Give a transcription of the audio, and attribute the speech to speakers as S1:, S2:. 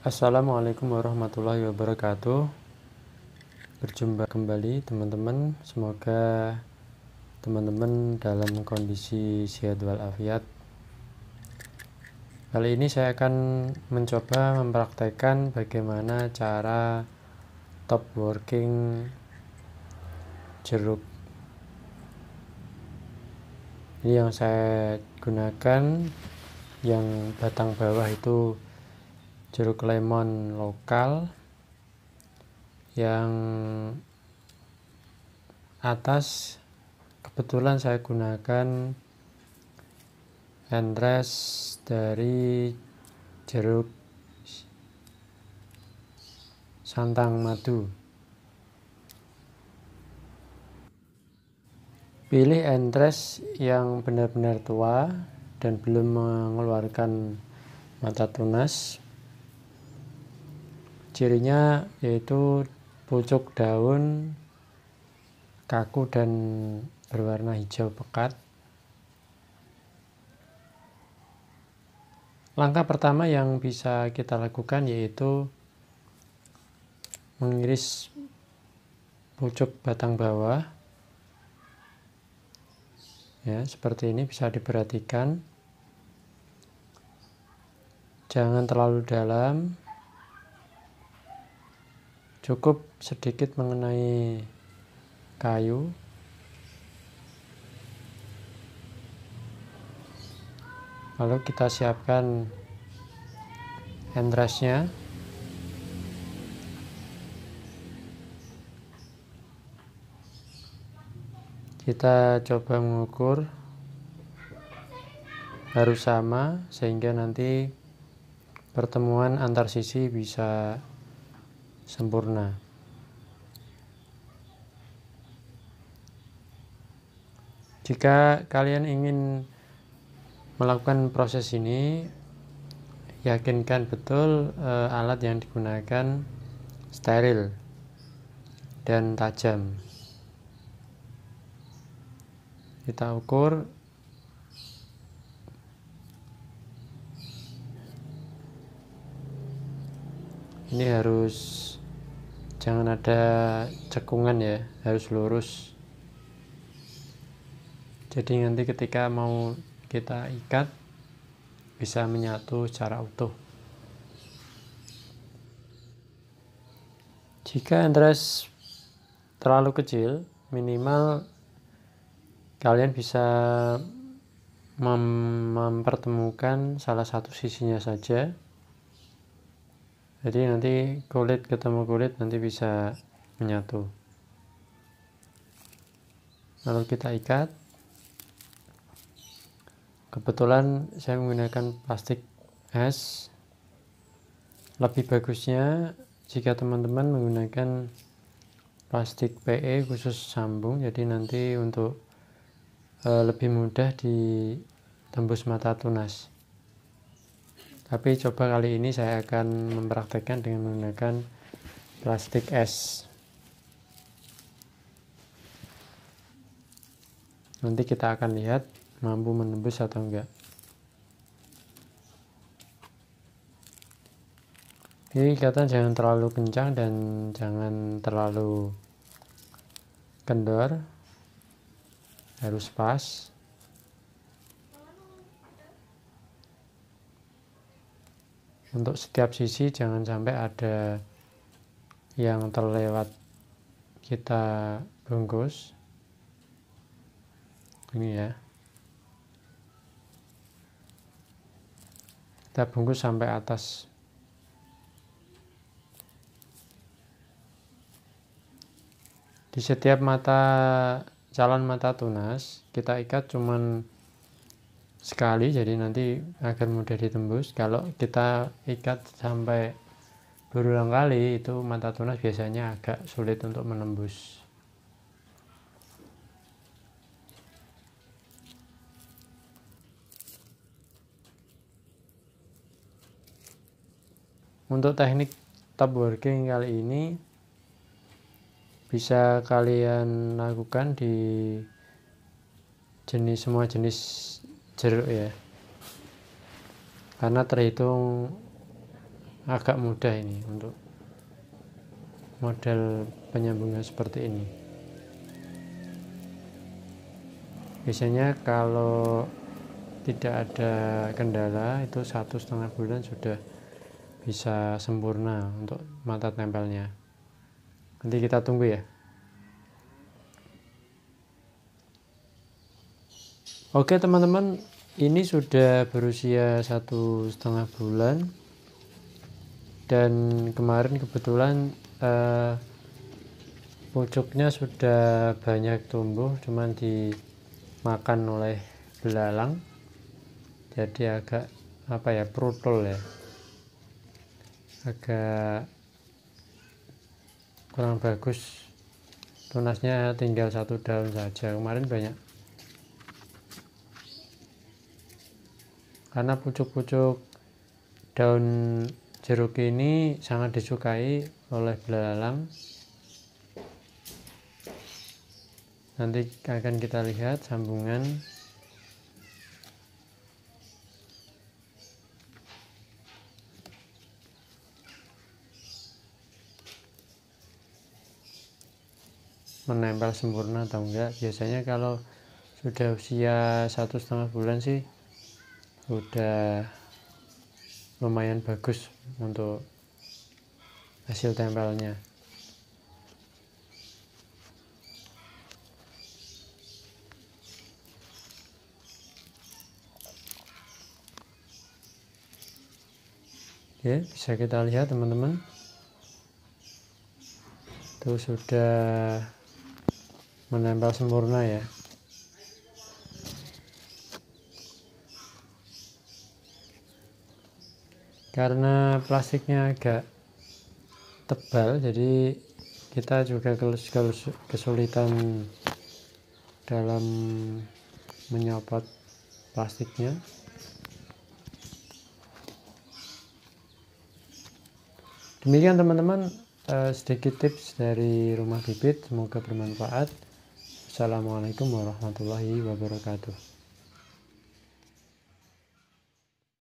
S1: Assalamualaikum warahmatullahi wabarakatuh. Berjumpa kembali teman-teman. Semoga teman-teman dalam kondisi sehat walafiat. Kali ini saya akan mencoba mempraktekkan bagaimana cara top working jeruk. Ini yang saya gunakan yang batang bawah itu jeruk lemon lokal yang atas kebetulan saya gunakan hand dari jeruk santang madu pilih entres yang benar-benar tua dan belum mengeluarkan mata tunas Cirinya yaitu pucuk daun kaku dan berwarna hijau pekat. Langkah pertama yang bisa kita lakukan yaitu mengiris pucuk batang bawah. Ya, seperti ini bisa diperhatikan. Jangan terlalu dalam, cukup sedikit mengenai kayu lalu kita siapkan handrestnya kita coba mengukur harus sama sehingga nanti pertemuan antar sisi bisa sempurna jika kalian ingin melakukan proses ini yakinkan betul e, alat yang digunakan steril dan tajam kita ukur ini harus jangan ada cekungan ya harus lurus jadi nanti ketika mau kita ikat bisa menyatu secara utuh jika endres terlalu kecil minimal kalian bisa mem mempertemukan salah satu sisinya saja jadi nanti kulit ketemu kulit nanti bisa menyatu lalu kita ikat kebetulan saya menggunakan plastik es lebih bagusnya jika teman-teman menggunakan plastik PE khusus sambung jadi nanti untuk eh, lebih mudah ditembus mata tunas tapi coba kali ini saya akan mempraktekkan dengan menggunakan plastik es nanti kita akan lihat mampu menembus atau enggak jadi kelihatan jangan terlalu kencang dan jangan terlalu kendor harus pas untuk setiap sisi jangan sampai ada yang terlewat kita bungkus ini ya kita bungkus sampai atas di setiap mata jalan mata tunas kita ikat cuman sekali jadi nanti agar mudah ditembus kalau kita ikat sampai berulang kali itu mata tunas biasanya agak sulit untuk menembus untuk teknik top working kali ini bisa kalian lakukan di jenis semua jenis jeruk ya karena terhitung agak mudah ini untuk model penyambungan seperti ini biasanya kalau tidak ada kendala itu satu setengah bulan sudah bisa sempurna untuk mata tempelnya nanti kita tunggu ya Oke teman-teman, ini sudah berusia satu setengah bulan dan kemarin kebetulan uh, eh, pucuknya sudah banyak tumbuh, cuman dimakan oleh belalang, jadi agak apa ya brutal ya, agak kurang bagus tunasnya tinggal satu daun saja kemarin banyak karena pucuk-pucuk daun jeruk ini sangat disukai oleh belalang nanti akan kita lihat sambungan menempel sempurna atau enggak biasanya kalau sudah usia satu setengah bulan sih udah lumayan bagus untuk hasil tempelnya Oke, bisa kita lihat teman-teman. Itu sudah menempel sempurna ya. karena plastiknya agak tebal jadi kita juga kesulitan dalam menyopot plastiknya demikian teman-teman eh, sedikit tips dari rumah bibit semoga bermanfaat Assalamualaikum warahmatullahi wabarakatuh